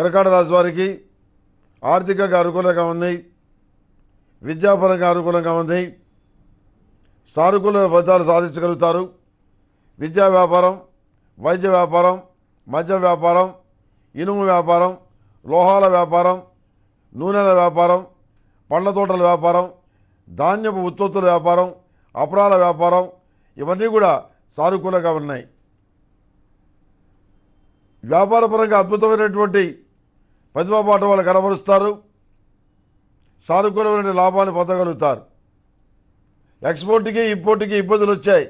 తెరకాడ రాజువారికి వారికి ఆర్థికంగా అనుకూలంగా ఉంది విద్యాపరంగా అనుకూలంగా ఉంది సానుకూల ఫలితాలు సాధించగలుగుతారు విద్యా వ్యాపారం వైద్య వ్యాపారం మద్య వ్యాపారం ఇనుము వ్యాపారం లోహాల వ్యాపారం నూనెల వ్యాపారం పండ్ల తోటల వ్యాపారం ధాన్యపు ఉత్పత్తుల వ్యాపారం అపరాల వ్యాపారం ఇవన్నీ కూడా సానుకూలంగా ఉన్నాయి వ్యాపారపరంగా అద్భుతమైనటువంటి పదివ పాట వాళ్ళు కనబరుస్తారు సానుకూలమైన లాభాలు పొందగలుగుతారు ఎక్స్పోర్ట్కి ఇంపోర్ట్కి ఇబ్బందులు వచ్చాయి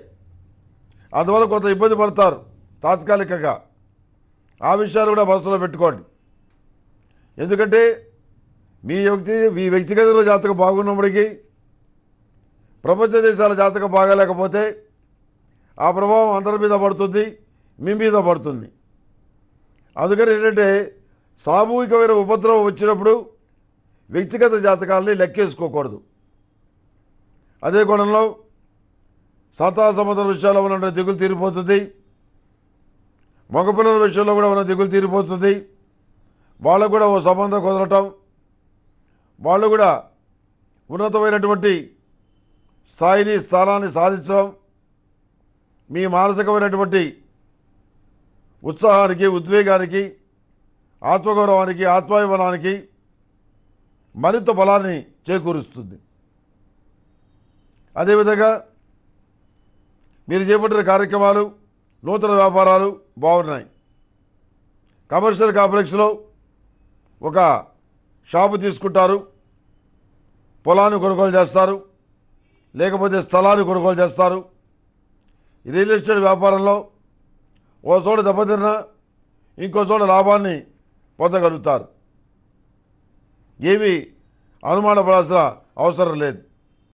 అందువల్ల కొంత ఇబ్బంది పడతారు తాత్కాలికంగా ఆ విషయాలు కూడా మనసులో పెట్టుకోండి ఎందుకంటే మీ వ్యక్తి మీ వ్యక్తిగతంలో జాతక బాగున్నప్పటికీ ప్రపంచ దేశాల జాతక బాగాలేకపోతే ఆ ప్రభావం అందరి మీద పడుతుంది మీ మీద పడుతుంది అందుకని ఏంటంటే సామూహికమైన ఉపద్రవం వచ్చినప్పుడు వ్యక్తిగత జాతకాలని లెక్కేసుకోకూడదు అదే కోణంలో సాతా సముద్ర విషయాల్లో ఉన్న దిగులు తీరిపోతుంది మగపిల్లల విషయంలో కూడా ఉన్న దిగులు తీరిపోతుంది వాళ్ళకు కూడా ఓ సంబంధం కుదరటం వాళ్ళు కూడా ఉన్నతమైనటువంటి స్థాయిని స్థానాన్ని సాధించడం మీ మానసికమైనటువంటి ఉత్సాహానికి ఉద్వేగానికి ఆత్మగౌరవానికి ఆత్మాభిమానానికి మరింత బలాన్ని చేకూరుస్తుంది అదేవిధంగా మీరు చేపట్టిన కార్యక్రమాలు నూతన వ్యాపారాలు బాగున్నాయి కమర్షియల్ కాంప్లెక్స్లో ఒక షాపు తీసుకుంటారు పొలాన్ని కొనుగోలు చేస్తారు లేకపోతే స్థలాన్ని కొనుగోలు చేస్తారు రియల్ ఎస్టేట్ వ్యాపారంలో ఓ చోట దెబ్బతిన్నా ఇంకో చోట లాభాన్ని పొందగలుగుతారు ఏమీ అనుమానపడాల్సిన అవసరం లేదు